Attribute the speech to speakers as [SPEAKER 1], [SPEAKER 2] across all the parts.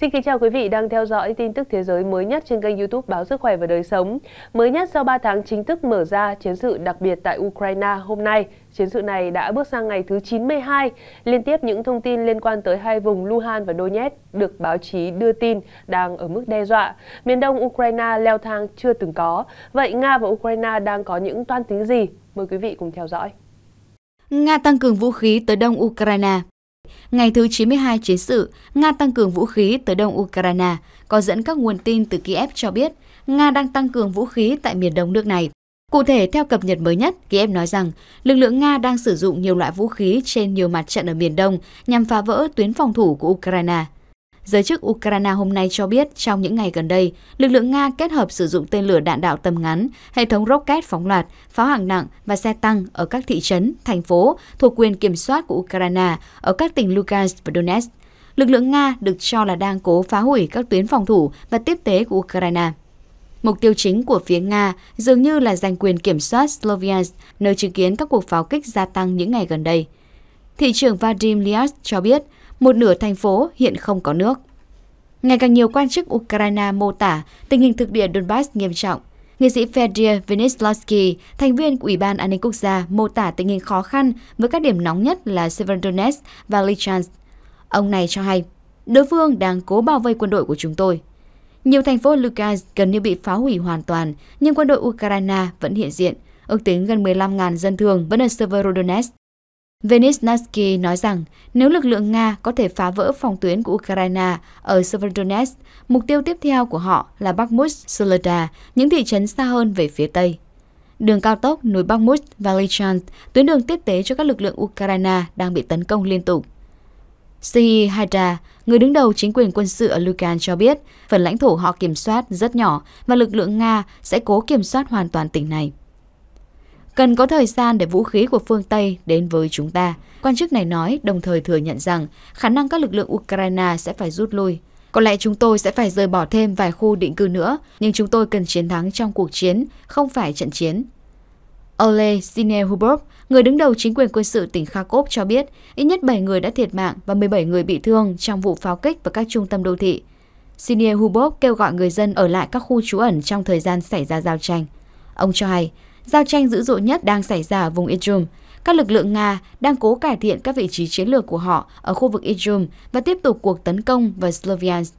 [SPEAKER 1] Xin kính chào quý vị đang theo dõi tin tức thế giới mới nhất trên kênh youtube Báo Sức Khỏe và Đời Sống. Mới nhất sau 3 tháng chính thức mở ra chiến sự đặc biệt tại Ukraine hôm nay, chiến sự này đã bước sang ngày thứ 92. Liên tiếp những thông tin liên quan tới hai vùng Luhan và Donetsk được báo chí đưa tin đang ở mức đe dọa. Miền đông Ukraine leo thang chưa từng có. Vậy Nga và Ukraine đang có những toan tính gì? Mời quý vị cùng theo dõi.
[SPEAKER 2] Nga tăng cường vũ khí tới đông Ukraine Ngày thứ 92 chiến sự, Nga tăng cường vũ khí tới đông Ukraine, có dẫn các nguồn tin từ Kiev cho biết Nga đang tăng cường vũ khí tại miền đông nước này. Cụ thể, theo cập nhật mới nhất, Kiev nói rằng lực lượng Nga đang sử dụng nhiều loại vũ khí trên nhiều mặt trận ở miền đông nhằm phá vỡ tuyến phòng thủ của Ukraine giới chức ukraine hôm nay cho biết trong những ngày gần đây lực lượng nga kết hợp sử dụng tên lửa đạn đạo tầm ngắn hệ thống rocket phóng loạt pháo hạng nặng và xe tăng ở các thị trấn thành phố thuộc quyền kiểm soát của ukraine ở các tỉnh lugansk và donetsk lực lượng nga được cho là đang cố phá hủy các tuyến phòng thủ và tiếp tế của ukraine Mục tiêu chính của phía Nga dường như là giành quyền kiểm soát Sloviansk, nơi chứng kiến các cuộc pháo kích gia tăng những ngày gần đây. Thị trưởng Vadim Lias cho biết, một nửa thành phố hiện không có nước. Ngày càng nhiều quan chức Ukraine mô tả tình hình thực địa Donbass nghiêm trọng. Nghệ sĩ Fedir Venislavsky, thành viên của Ủy ban An ninh Quốc gia, mô tả tình hình khó khăn với các điểm nóng nhất là Severodonetsk và Lychansk. Ông này cho hay, đối phương đang cố bao vây quân đội của chúng tôi. Nhiều thành phố Lugansk gần như bị phá hủy hoàn toàn, nhưng quân đội Ukraine vẫn hiện diện. Ước tính gần 15.000 dân thường vẫn ở Severodonetsk Venisnatsky nói rằng nếu lực lượng Nga có thể phá vỡ phòng tuyến của Ukraine ở Severodonetsk, mục tiêu tiếp theo của họ là Bakhmut, Soledar, những thị trấn xa hơn về phía Tây. Đường cao tốc núi Bakhmut và Lychan, tuyến đường tiếp tế cho các lực lượng Ukraine đang bị tấn công liên tục. Sihi e Haida, người đứng đầu chính quyền quân sự ở Lugan cho biết phần lãnh thổ họ kiểm soát rất nhỏ và lực lượng Nga sẽ cố kiểm soát hoàn toàn tỉnh này cần có thời gian để vũ khí của phương Tây đến với chúng ta. Quan chức này nói, đồng thời thừa nhận rằng khả năng các lực lượng Ukraine sẽ phải rút lui. Có lẽ chúng tôi sẽ phải rời bỏ thêm vài khu định cư nữa, nhưng chúng tôi cần chiến thắng trong cuộc chiến, không phải trận chiến. Ole Sinehubov, người đứng đầu chính quyền quân sự tỉnh Kharkov cho biết ít nhất 7 người đã thiệt mạng và 17 người bị thương trong vụ pháo kích vào các trung tâm đô thị. Sinehubov kêu gọi người dân ở lại các khu trú ẩn trong thời gian xảy ra giao tranh. Ông cho hay, Giao tranh dữ dội nhất đang xảy ra ở vùng Idlib. Các lực lượng Nga đang cố cải thiện các vị trí chiến lược của họ ở khu vực Idlib và tiếp tục cuộc tấn công vào Sloviansk.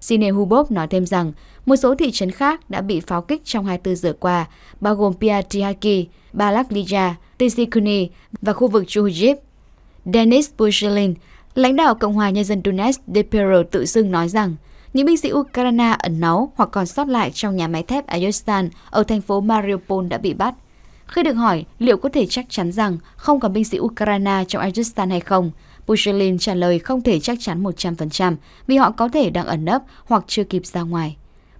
[SPEAKER 2] Sine Hubov nói thêm rằng một số thị trấn khác đã bị pháo kích trong 24 giờ qua, bao gồm Piatihaki, Balaklija, Tsikuni và khu vực Chuhiv. Denis Bushilin, lãnh đạo Cộng hòa Nhân dân Donetsk Depero tự xưng nói rằng những binh sĩ Ukraine ẩn náu hoặc còn sót lại trong nhà máy thép Ayustan ở thành phố Mariupol đã bị bắt. Khi được hỏi liệu có thể chắc chắn rằng không có binh sĩ Ukraine trong Ayustan hay không, Pushilin trả lời không thể chắc chắn 100% vì họ có thể đang ẩn nấp hoặc chưa kịp ra ngoài.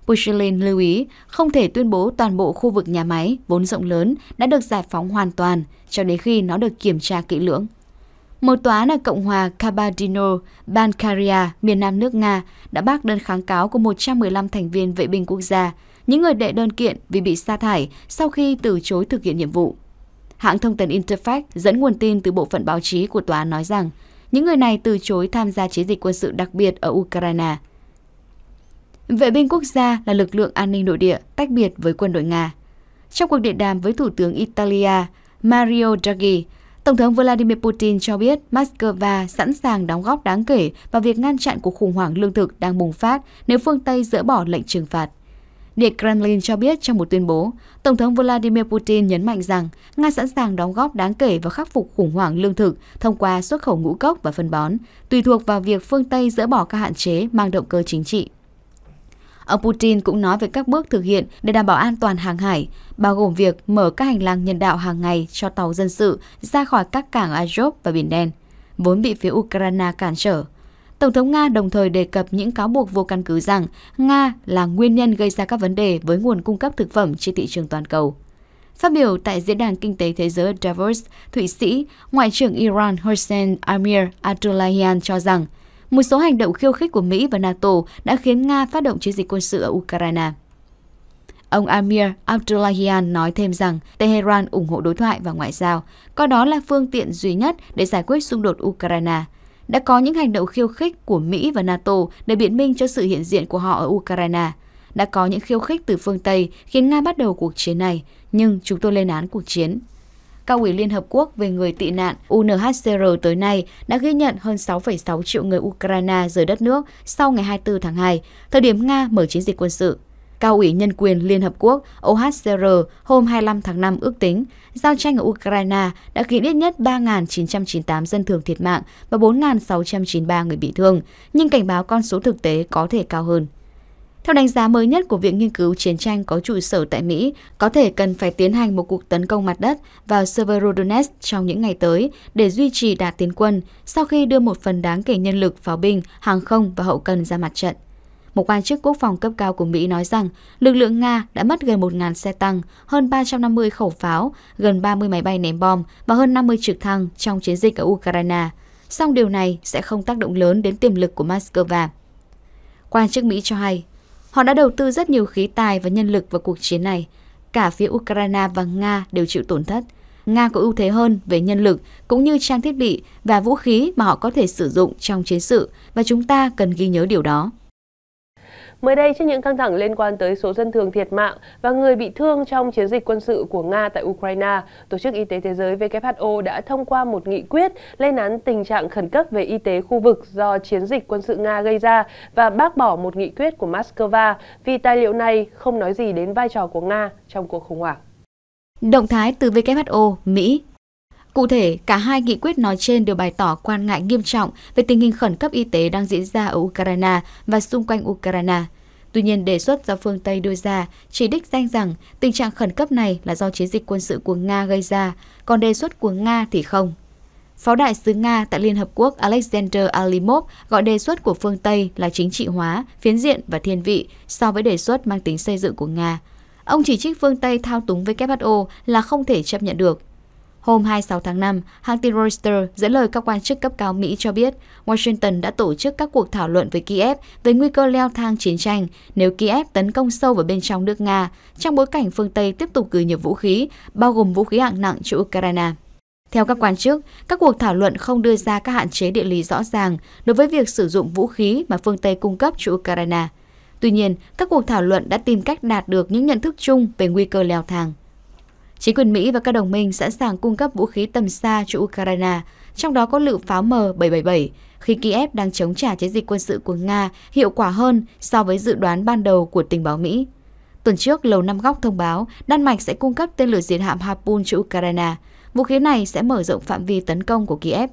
[SPEAKER 2] Pushilin lưu ý không thể tuyên bố toàn bộ khu vực nhà máy vốn rộng lớn đã được giải phóng hoàn toàn cho đến khi nó được kiểm tra kỹ lưỡng. Một tòa ở Cộng hòa Kabardino, Bankaria, miền nam nước Nga đã bác đơn kháng cáo của 115 thành viên vệ binh quốc gia, những người đệ đơn kiện vì bị sa thải sau khi từ chối thực hiện nhiệm vụ. Hãng thông tấn Interfax dẫn nguồn tin từ bộ phận báo chí của tòa nói rằng những người này từ chối tham gia chiến dịch quân sự đặc biệt ở Ukraine. Vệ binh quốc gia là lực lượng an ninh nội địa tách biệt với quân đội Nga. Trong cuộc điện đàm với Thủ tướng Italia Mario Draghi, Tổng thống Vladimir Putin cho biết Moscow sẵn sàng đóng góp đáng kể vào việc ngăn chặn cuộc khủng hoảng lương thực đang bùng phát nếu phương Tây dỡ bỏ lệnh trừng phạt. Điện Kremlin cho biết trong một tuyên bố, Tổng thống Vladimir Putin nhấn mạnh rằng Nga sẵn sàng đóng góp đáng kể vào khắc phục khủng hoảng lương thực thông qua xuất khẩu ngũ cốc và phân bón, tùy thuộc vào việc phương Tây dỡ bỏ các hạn chế mang động cơ chính trị. Ông Putin cũng nói về các bước thực hiện để đảm bảo an toàn hàng hải, bao gồm việc mở các hành lang nhân đạo hàng ngày cho tàu dân sự ra khỏi các cảng Azov và Biển Đen, vốn bị phía Ukraine cản trở. Tổng thống Nga đồng thời đề cập những cáo buộc vô căn cứ rằng Nga là nguyên nhân gây ra các vấn đề với nguồn cung cấp thực phẩm trên thị trường toàn cầu. Phát biểu tại Diễn đàn Kinh tế Thế giới Davos, Thụy Sĩ, Ngoại trưởng Iran Hossein Amir Abdullahian cho rằng một số hành động khiêu khích của Mỹ và NATO đã khiến Nga phát động chiến dịch quân sự ở Ukraine. Ông Amir Abdullahian nói thêm rằng Tehran ủng hộ đối thoại và ngoại giao, coi đó là phương tiện duy nhất để giải quyết xung đột Ukraine. Đã có những hành động khiêu khích của Mỹ và NATO để biện minh cho sự hiện diện của họ ở Ukraine. Đã có những khiêu khích từ phương Tây khiến Nga bắt đầu cuộc chiến này, nhưng chúng tôi lên án cuộc chiến, Cao ủy Liên Hợp Quốc về người tị nạn UNHCR tới nay đã ghi nhận hơn 6,6 triệu người Ukraine rời đất nước sau ngày 24 tháng 2, thời điểm Nga mở chiến dịch quân sự. Cao ủy Nhân quyền Liên Hợp Quốc OHCR hôm 25 tháng 5 ước tính giao tranh ở Ukraine đã khiến ít nhất 3.998 dân thường thiệt mạng và 4.693 người bị thương, nhưng cảnh báo con số thực tế có thể cao hơn. Theo đánh giá mới nhất của Viện Nghiên cứu Chiến tranh có trụ sở tại Mỹ, có thể cần phải tiến hành một cuộc tấn công mặt đất vào Severodonetsk trong những ngày tới để duy trì đà tiến quân sau khi đưa một phần đáng kể nhân lực, pháo binh, hàng không và hậu cần ra mặt trận. Một quan chức quốc phòng cấp cao của Mỹ nói rằng lực lượng Nga đã mất gần 1.000 xe tăng, hơn 350 khẩu pháo, gần 30 máy bay ném bom và hơn 50 trực thăng trong chiến dịch ở Ukraine. Song điều này sẽ không tác động lớn đến tiềm lực của Moscow. Quan chức Mỹ cho hay Họ đã đầu tư rất nhiều khí tài và nhân lực vào cuộc chiến này. Cả phía Ukraine và Nga đều chịu tổn thất. Nga có ưu thế hơn về nhân lực cũng như trang thiết bị và vũ khí mà họ có thể sử dụng trong chiến sự và chúng ta cần ghi nhớ điều đó.
[SPEAKER 1] Mới đây, trước những căng thẳng liên quan tới số dân thường thiệt mạng và người bị thương trong chiến dịch quân sự của Nga tại Ukraine, Tổ chức Y tế Thế giới WHO đã thông qua một nghị quyết lên án tình trạng khẩn cấp về y tế khu vực do chiến dịch quân sự Nga gây ra và bác bỏ một nghị quyết của Moscow vì tài liệu này không nói gì đến vai trò của Nga trong cuộc khủng hoảng.
[SPEAKER 2] Động thái từ WHO, Mỹ Cụ thể, cả hai nghị quyết nói trên đều bày tỏ quan ngại nghiêm trọng về tình hình khẩn cấp y tế đang diễn ra ở Ukraine và xung quanh Ukraine. Tuy nhiên, đề xuất do phương Tây đưa ra chỉ đích danh rằng tình trạng khẩn cấp này là do chiến dịch quân sự của Nga gây ra, còn đề xuất của Nga thì không. Phó đại sứ Nga tại Liên Hợp Quốc Alexander Alimov gọi đề xuất của phương Tây là chính trị hóa, phiến diện và thiên vị so với đề xuất mang tính xây dựng của Nga. Ông chỉ trích phương Tây thao túng WHO là không thể chấp nhận được Hôm 26 tháng 5, hãng tin Reuters dẫn lời các quan chức cấp cao Mỹ cho biết Washington đã tổ chức các cuộc thảo luận với Kiev về nguy cơ leo thang chiến tranh nếu Kiev tấn công sâu vào bên trong nước Nga trong bối cảnh phương Tây tiếp tục gửi nhiều vũ khí, bao gồm vũ khí hạng nặng cho Ukraine. Theo các quan chức, các cuộc thảo luận không đưa ra các hạn chế địa lý rõ ràng đối với việc sử dụng vũ khí mà phương Tây cung cấp cho Ukraine. Tuy nhiên, các cuộc thảo luận đã tìm cách đạt được những nhận thức chung về nguy cơ leo thang. Chính quyền Mỹ và các đồng minh sẵn sàng cung cấp vũ khí tầm xa cho Ukraine, trong đó có lựu pháo M777, khi Kiev đang chống trả chiến dịch quân sự của Nga hiệu quả hơn so với dự đoán ban đầu của tình báo Mỹ. Tuần trước, Lầu Năm Góc thông báo Đan Mạch sẽ cung cấp tên lửa diệt hạm Harpoon cho Ukraine. Vũ khí này sẽ mở rộng phạm vi tấn công của Kiev.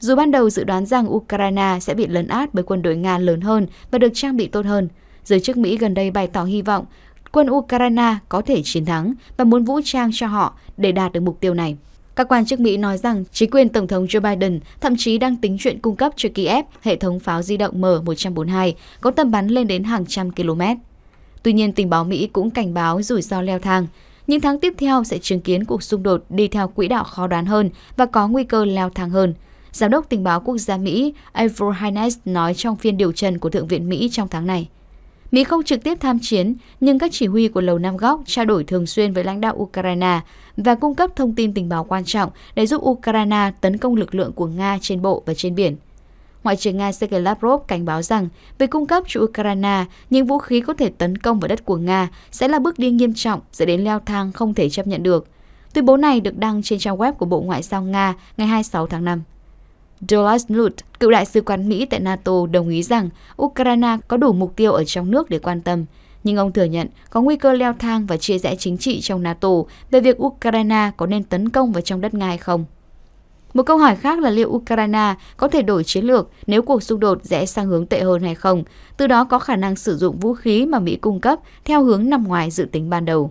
[SPEAKER 2] Dù ban đầu dự đoán rằng Ukraine sẽ bị lấn át bởi quân đội Nga lớn hơn và được trang bị tốt hơn, giới chức Mỹ gần đây bày tỏ hy vọng quân Ukraine có thể chiến thắng và muốn vũ trang cho họ để đạt được mục tiêu này. Các quan chức Mỹ nói rằng chính quyền Tổng thống Joe Biden thậm chí đang tính chuyện cung cấp cho Kiev hệ thống pháo di động M142 có tầm bắn lên đến hàng trăm km. Tuy nhiên, tình báo Mỹ cũng cảnh báo rủi ro leo thang. Những tháng tiếp theo sẽ chứng kiến cuộc xung đột đi theo quỹ đạo khó đoán hơn và có nguy cơ leo thang hơn. Giám đốc tình báo quốc gia Mỹ Avril Haines nói trong phiên điều trần của Thượng viện Mỹ trong tháng này. Mỹ không trực tiếp tham chiến, nhưng các chỉ huy của Lầu nam Góc trao đổi thường xuyên với lãnh đạo Ukraine và cung cấp thông tin tình báo quan trọng để giúp Ukraine tấn công lực lượng của Nga trên bộ và trên biển. Ngoại trưởng Nga Sergei Lavrov cảnh báo rằng việc cung cấp cho Ukraine những vũ khí có thể tấn công vào đất của Nga sẽ là bước đi nghiêm trọng dẫn đến leo thang không thể chấp nhận được. Tuyên bố này được đăng trên trang web của Bộ Ngoại giao Nga ngày 26 tháng 5. Dolas Lut, cựu đại sứ quán Mỹ tại NATO đồng ý rằng Ukraine có đủ mục tiêu ở trong nước để quan tâm, nhưng ông thừa nhận có nguy cơ leo thang và chia rẽ chính trị trong NATO về việc Ukraine có nên tấn công vào trong đất Nga hay không. Một câu hỏi khác là liệu Ukraine có thể đổi chiến lược nếu cuộc xung đột rẽ sang hướng tệ hơn hay không, từ đó có khả năng sử dụng vũ khí mà Mỹ cung cấp theo hướng nằm ngoài dự tính ban đầu.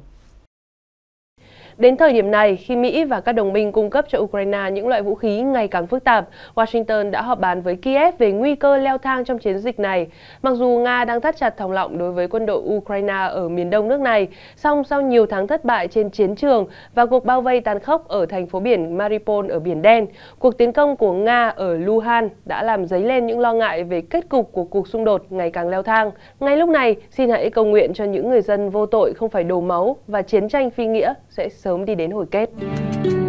[SPEAKER 1] Đến thời điểm này, khi Mỹ và các đồng minh cung cấp cho Ukraine những loại vũ khí ngày càng phức tạp, Washington đã họp bàn với Kiev về nguy cơ leo thang trong chiến dịch này. Mặc dù Nga đang thắt chặt thòng lọng đối với quân đội Ukraine ở miền đông nước này, song sau nhiều tháng thất bại trên chiến trường và cuộc bao vây tàn khốc ở thành phố biển Mariupol ở Biển Đen, cuộc tiến công của Nga ở Luhan đã làm dấy lên những lo ngại về kết cục của cuộc xung đột ngày càng leo thang. Ngay lúc này, xin hãy cầu nguyện cho những người dân vô tội không phải đổ máu và chiến tranh phi nghĩa sẽ sớm sớm đi đến hồi kết